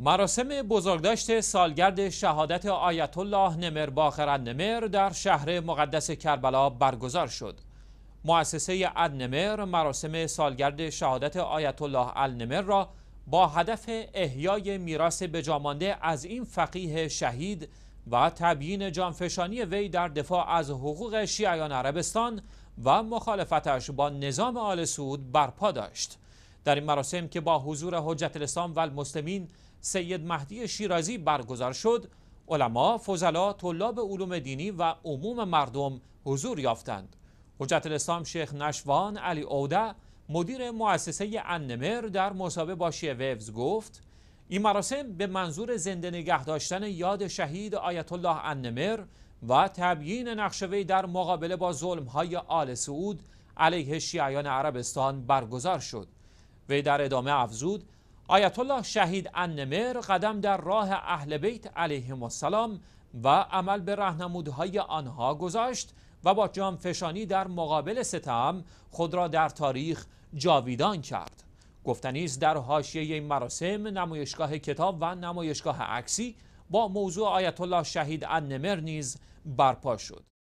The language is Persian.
مراسم بزرگداشت سالگرد شهادت آیت الله نمر باخر نمر در شهر مقدس کربلا برگزار شد. مؤسسه ادنمر مراسم سالگرد شهادت آیت الله النمر را با هدف احیای میراث بجامانده از این فقیه شهید و تبیین جانفشانی وی در دفاع از حقوق شیعیان عربستان و مخالفتش با نظام آل سعود برپا داشت. در این مراسم که با حضور حجت الاسلام و المسلمین سید مهدی شیرازی برگزار شد علما، فضلا، طلاب علوم دینی و عموم مردم حضور یافتند حجت الاسلام شیخ نشوان علی اوده مدیر مؤسسه انمر در مصابه با ویفز گفت این مراسم به منظور زنده نگه داشتن یاد شهید آیت الله انمر و تبیین نقشوی در مقابله با ظلم های آل سعود علیه شیعیان عربستان برگزار شد وی در ادامه افزود آیت الله شهید انمر قدم در راه اهل بیت علیهم السلام و عمل به رهنمودهای آنها گذاشت و با فشانی در مقابل ستم خود را در تاریخ جاویدان کرد گفتنیز در حاشیه این مراسم نمایشگاه کتاب و نمایشگاه عکسی با موضوع آیت الله شهید انمر نیز برپا شد